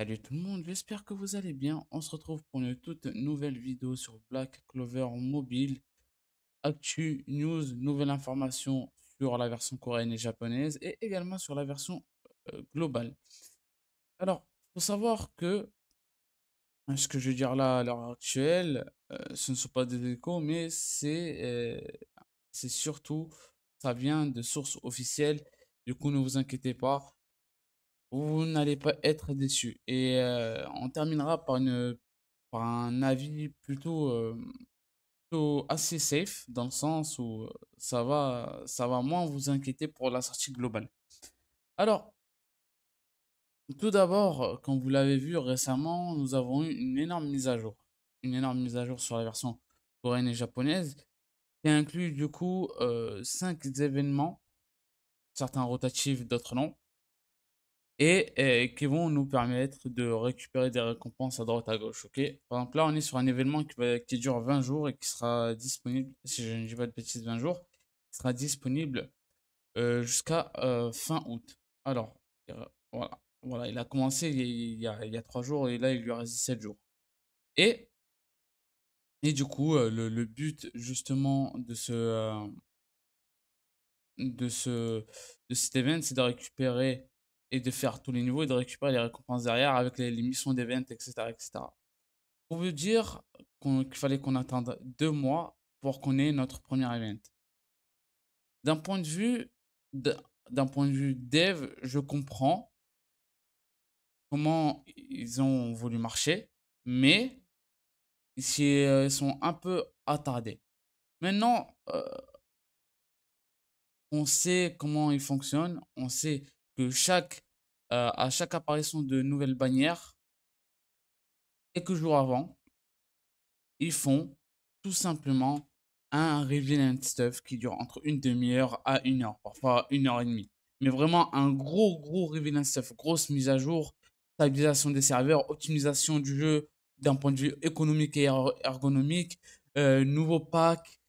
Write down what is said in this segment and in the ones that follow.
Salut tout le monde, j'espère que vous allez bien. On se retrouve pour une toute nouvelle vidéo sur Black Clover Mobile. Actu, news, nouvelle information sur la version coréenne et japonaise et également sur la version euh, globale. Alors, faut savoir que hein, ce que je veux dire là à l'heure actuelle, euh, ce ne sont pas des échos, mais euh, c'est surtout, ça vient de sources officielles. Du coup, ne vous inquiétez pas vous n'allez pas être déçu Et on terminera par une par un avis plutôt, plutôt assez safe, dans le sens où, ça va ça va moins vous inquiéter pour la sortie globale. Alors tout d'abord, comme vous l'avez vu récemment, nous avons eu une énorme mise à jour. Une énorme mise à jour sur la version coréenne et japonaise, qui inclut du coup, 5 événements, certains rotatifs, d'autres non et, qui vont nous permettre de récupérer des récompenses à droite à gauche. ok Par exemple, là, on est sur un événement qui, va, qui dure 20 jours et qui sera disponible, si je ne dis pas de bêtises, 20 jours, sera disponible euh, jusqu'à euh, fin août. Alors, voilà. Voilà, il a commencé il y a, il y a 3 jours et là, il lui reste 7 jours. Et, et du coup, euh, le, le but justement de ce, de ce de cet événement c'est de récupérer et de faire tous les niveaux et de récupérer les récompenses derrière avec les, missions d'event, etc., etc. Pour vous dire qu'il fallait qu'on attende deux mois pour qu'on ait notre premier event. D'un point de vue, d'un point de vue dev, je comprends comment ils ont voulu marcher, mais euh, ils sont un peu attardés. Maintenant, euh, on sait comment ils fonctionnent, on sait chaque, euh, à chaque apparition de nouvelles bannières, quelques jours avant, ils font tout simplement un reveal and stuff qui dure entre une demi-heure à une heure, parfois une heure et demie. Mais vraiment un gros, gros reveal and stuff, grosse mise à jour, stabilisation des serveurs, optimisation du jeu d'un point de vue économique et ergonomique, euh, nouveau pack,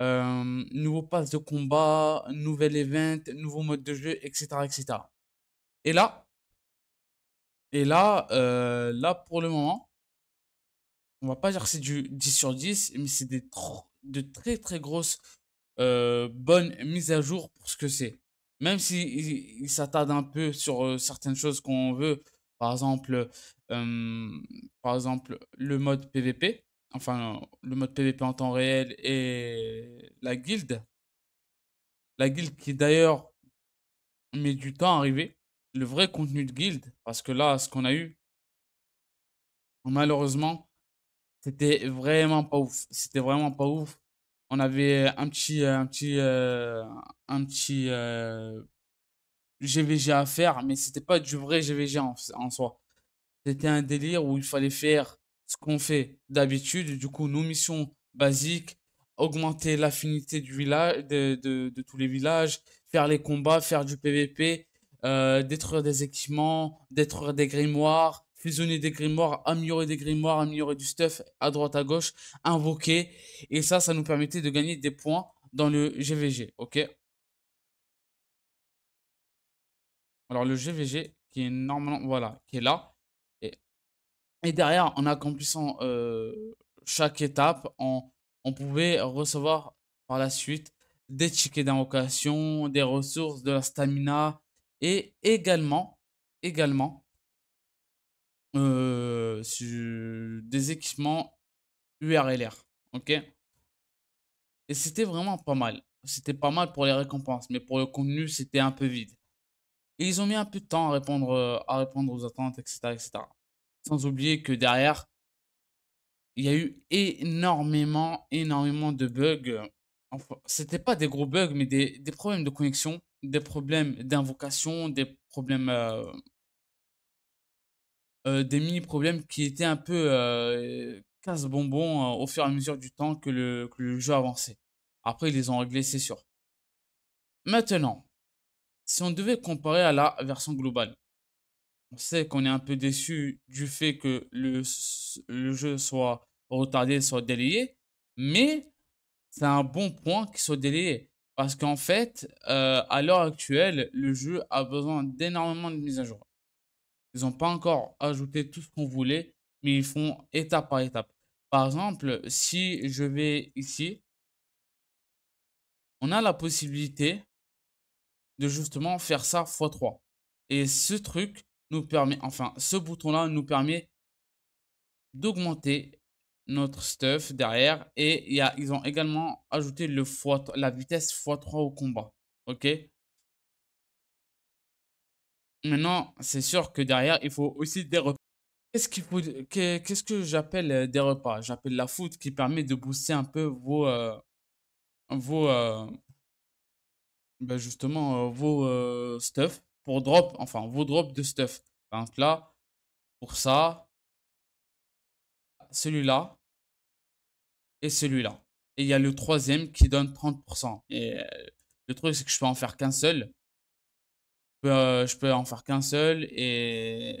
euh, nouveau pass de combat, nouvel event, nouveau mode de jeu, etc. etc. Et là, et là, euh, là pour le moment, on va pas dire que c'est du 10 sur 10, mais c'est des de très très grosses euh, bonnes mises à jour pour ce que c'est. Même si il, s'attarde un peu sur euh, certaines choses qu'on veut, par exemple, par exemple le mode PVP, enfin le mode PVP en temps réel et la guilde. La guilde qui d'ailleurs met du temps à arriver le vrai contenu de guild, parce que là, ce qu'on a eu, malheureusement, c'était vraiment pas ouf. C'était vraiment pas ouf. On avait un petit, euh, un petit, euh, un petit GVG euh, à faire, mais c'était pas du vrai GVG en, soi. C'était un délire où il fallait faire ce qu'on fait d'habitude. Du coup, nos missions basiques, augmenter l'affinité du village, de tous les villages, faire les combats, faire du PVP, euh, détruire des équipements, détruire des grimoires, fusionner des grimoires, améliorer des grimoires, améliorer du stuff à droite à gauche, invoquer. Et ça, ça nous permettait de gagner des points dans le GVG, ok Alors le GVG qui est normalement, voilà, qui est là. Et, et derrière, en accomplissant euh, chaque étape, on pouvait recevoir par la suite des tickets d'invocation, des ressources, de la stamina, et également, également euh, des équipements URLR. Ok Et c'était vraiment pas mal. C'était pas mal pour les récompenses, mais pour le contenu, c'était un peu vide. Et ils ont mis un peu de temps à répondre, euh, à répondre aux attentes, etc., etc. Sans oublier que derrière, il y a eu énormément, énormément de bugs. Enfin, c'était pas des gros bugs, mais des problèmes de connexion des problèmes d'invocation, des problèmes. Euh, euh, des mini-problèmes qui étaient un peu euh, casse bonbons hein, au fur et à mesure du temps que le, jeu avançait. Après, ils les ont réglés, c'est sûr. Maintenant, si on devait comparer à la version globale, on sait qu'on est un peu déçu du fait que le, le jeu soit retardé, soit délayé, mais c'est un bon point qu'il soit délayé. Parce qu'en fait, euh, à l'heure actuelle, le jeu a besoin d'énormément de mises à jour. Ils n'ont pas encore ajouté tout ce qu'on voulait, mais ils font étape par étape. Par exemple, si je vais ici, on a la possibilité de justement faire ça x3. Et ce truc nous permet, enfin, ce bouton-là nous permet d'augmenter notre stuff derrière. Et y a, ils ont également ajouté le la vitesse x3 au combat. Ok Maintenant, c'est sûr que derrière, il faut aussi des repas. Qu'est-ce que j'appelle euh, des repas J'appelle la foot qui permet de booster un peu vos. Euh, vos euh, ben justement, vos stuff pour drop, enfin, vos drops de stuff. donc là, pour ça, celui-là et celui-là. Et il y a le troisième qui donne 30%. Et euh, le truc, c'est que je peux en faire qu'un seul. Euh, je peux, en faire qu'un seul et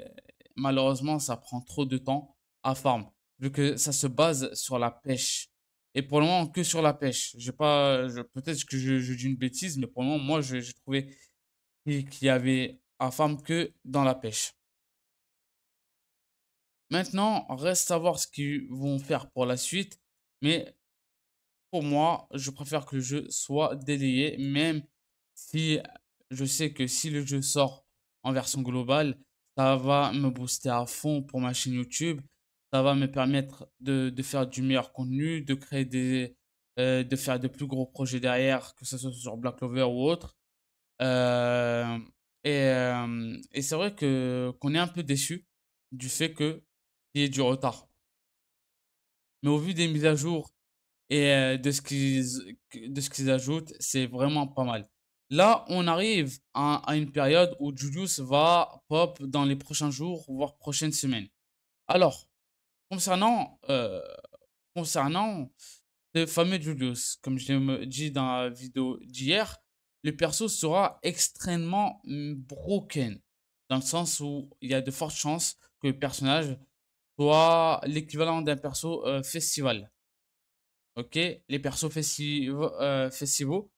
malheureusement, ça prend trop de temps à farm. Vu que ça se base sur la pêche. Et pour le moment, que sur la pêche. J'ai pas, peut-être que je, je, dis une bêtise, mais pour le moment, moi, j'ai trouvé qu'il y avait à farm que dans la pêche. Maintenant, reste à voir ce qu'ils vont faire pour la suite. Mais pour moi, je préfère que le jeu soit délayé, même si je sais que si le jeu sort en version globale, ça va me booster à fond pour ma chaîne YouTube. Ça va me permettre de, faire du meilleur contenu, de créer des, euh, de faire de plus gros projets derrière, que ce soit sur Black Clover ou autre. Euh, euh, et, c'est vrai que qu'on est un peu déçu du fait que du retard. Mais au vu des mises à jour et euh, de ce qu'ils de ce ajoutent, c'est vraiment pas mal. Là, on arrive à, une période où Julius va pop dans les prochains jours, voire prochaines semaines. Alors, concernant, euh, concernant le fameux Julius, comme je l'ai dit dans la vidéo d'hier, le perso sera extrêmement mmh, broken, dans le sens où il y a de fortes chances que le personnage l'équivalent d'un perso euh, festival. Ok, les persos festival, euh, festivaux,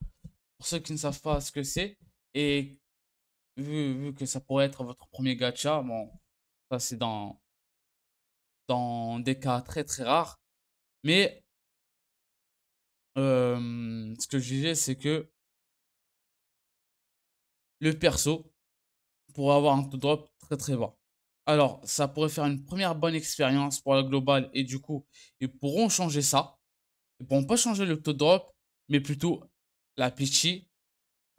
pour ceux qui ne savent pas ce que c'est, et vu, vu, que ça pourrait être votre premier gacha, bon, ça c'est dans, dans des cas très très rares, mais euh, ce que je disais, c'est que le perso pour avoir un tout drop très très bas. Alors, ça pourrait faire une première bonne expérience pour la globale et du coup, ils pourront changer ça. Ils pourront pas changer le taux drop, mais plutôt la pitchy,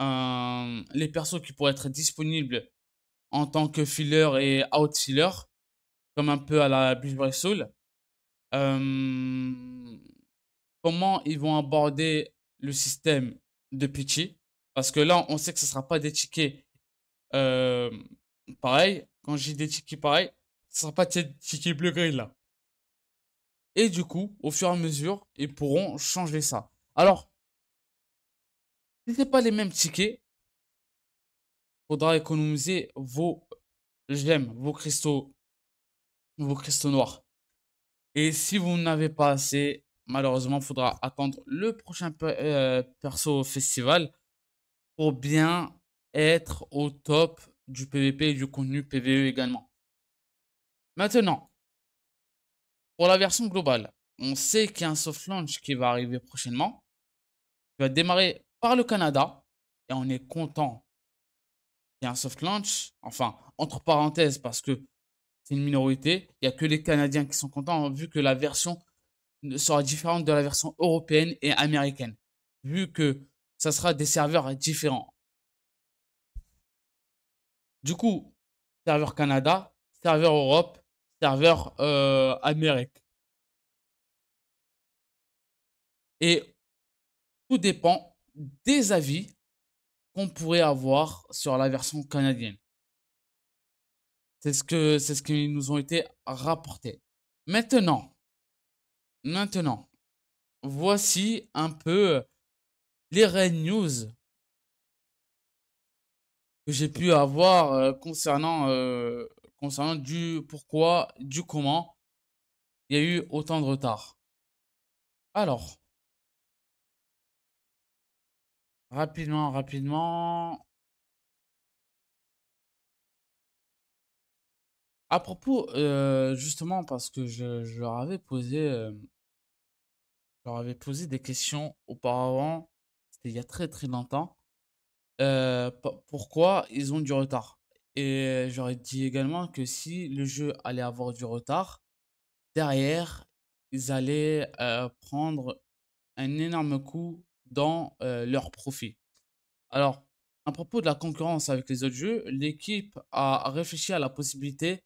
euh, les persos qui pourraient être disponibles en tant que filler et Outfiller, comme un peu à la Bloodborne Soul. Euh, comment ils vont aborder le système de pitchy Parce que là, on sait que ce ne sera pas des tickets euh, Pareil, quand j'ai des tickets pareils, ce sera pas des tickets bleu gris là. Et du coup, au fur et à mesure, ils pourront changer ça. Alors, si ce pas les mêmes tickets, il faudra économiser vos gemmes, vos cristaux, vos cristaux noirs. Et si vous n'avez pas assez, malheureusement, il faudra attendre le prochain euh, perso festival pour bien être au top du PVP et du contenu PVE également. Maintenant, pour la version globale, on sait qu'il y a un soft launch qui va arriver prochainement. Il va démarrer par le Canada et on est content qu'il y a un soft launch. Enfin, entre parenthèses, parce que c'est une minorité. Il n'y a que les Canadiens qui sont contents hein, vu que la version sera différente de la version européenne et américaine. Vu que ça sera des serveurs différents. Du coup, serveur Canada, serveur Europe, serveur euh, Amérique. Et tout dépend des avis qu'on pourrait avoir sur la version canadienne. C'est ce que c'est ce qui nous ont été rapportés. Maintenant, maintenant, voici un peu les Red News que j'ai pu avoir euh, concernant, euh, concernant du pourquoi, du comment il y a eu autant de retard. Alors, rapidement, rapidement. À propos, euh, justement, parce que je, leur avais posé, leur avais posé des questions auparavant, c'était il y a très très longtemps. Euh, pourquoi ils ont du retard. Et j'aurais dit également que si le jeu allait avoir du retard, derrière, ils allaient euh, prendre un énorme coup dans euh, leur profit. Alors, à propos de la concurrence avec les autres jeux, l'équipe a réfléchi à la possibilité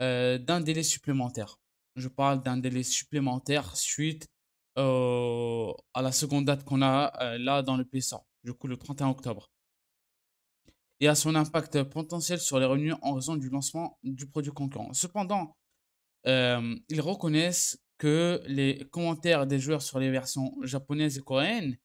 d'un délai supplémentaire. Je parle d'un délai supplémentaire suite à la seconde date qu'on a là dans le PSA, du coup le 31 octobre et à son impact potentiel sur les revenus en raison du lancement du produit concurrent. Cependant, euh, ils reconnaissent que les commentaires des joueurs sur les versions japonaises et coréennes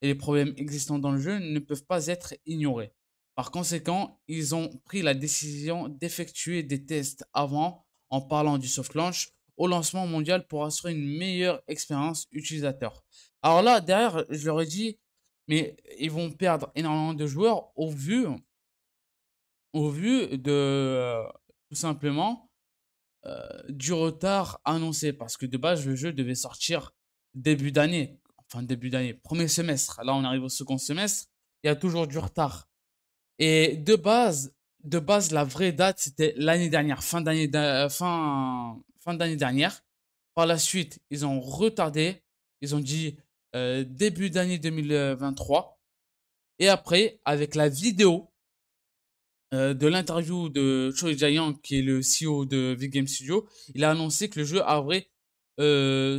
et les problèmes existants dans le jeu ne peuvent pas être ignorés. Par conséquent, ils ont pris la décision d'effectuer des tests avant en parlant du soft launch au lancement mondial pour assurer une meilleure expérience utilisateur. Alors là, derrière, je leur ai dit, mais ils vont perdre énormément de joueurs au vu au vu de euh, tout simplement euh, du retard annoncé parce que de base le jeu devait sortir début d'année, enfin début d'année, premier semestre. Là on arrive au second semestre, il y a toujours du retard. Et de base, de base la vraie date c'était l'année dernière, fin d'année fin fin d'année dernière. Par la suite, ils ont retardé, ils ont dit euh, début d'année 2023. Et après, avec la vidéo, euh, de l'interview de Choi Jayan, qui est le CEO de Big Game Studio, il a annoncé que le jeu arriverait euh,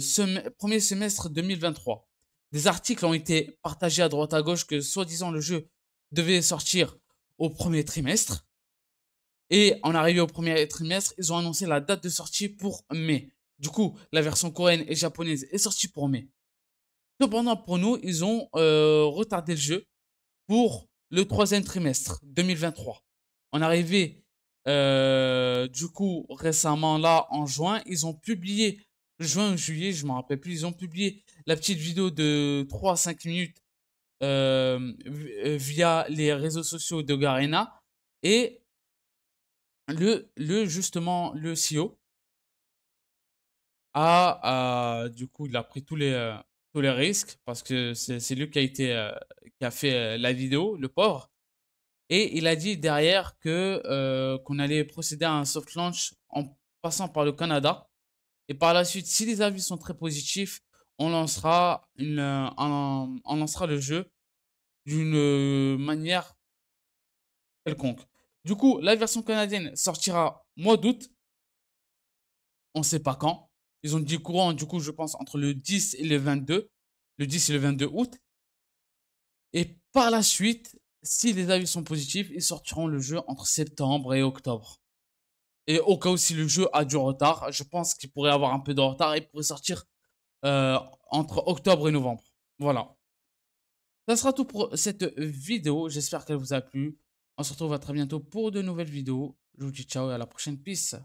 premier semestre 2023. Des articles ont été partagés à droite à gauche que soi-disant le jeu devait sortir au premier trimestre. Et en arrivé au premier trimestre, ils ont annoncé la date de sortie pour mai. Du coup, la version coréenne et japonaise est sortie pour mai. Cependant, pour nous, ils ont euh, retardé le jeu pour le troisième trimestre 2023. On est arrivé, euh, du coup, récemment, là, en juin, ils ont publié, juin juillet, je m'en me rappelle plus, ils ont publié la petite vidéo de 3 5 minutes euh, euh, via les réseaux sociaux de Garena. Et le, le justement, le CEO a, du coup, il a pris tous les, tous les risques parce que c'est lui qui a, été, qui a fait la vidéo, le pauvre. Et il a dit derrière que euh, qu'on allait procéder à un soft launch en passant par le Canada. Et par la suite, si les avis sont très positifs, on lancera, une, euh, on lancera le jeu d'une euh, manière quelconque. Du coup, la version canadienne sortira mois d'août. On ne sait pas quand. Ils ont dit courant, du coup, je pense, entre le 10 et le 22. Le 10 et le 22 août. Et par la suite, si les avis sont positifs, ils sortiront le jeu entre septembre et octobre. Et au cas où si le jeu a du retard, je pense qu'il pourrait avoir un peu de retard et pourrait sortir euh, entre octobre et novembre. Voilà. Ça sera tout pour cette vidéo. J'espère qu'elle vous a plu. On se retrouve à très bientôt pour de nouvelles vidéos. Je vous dis ciao et à la prochaine. Peace.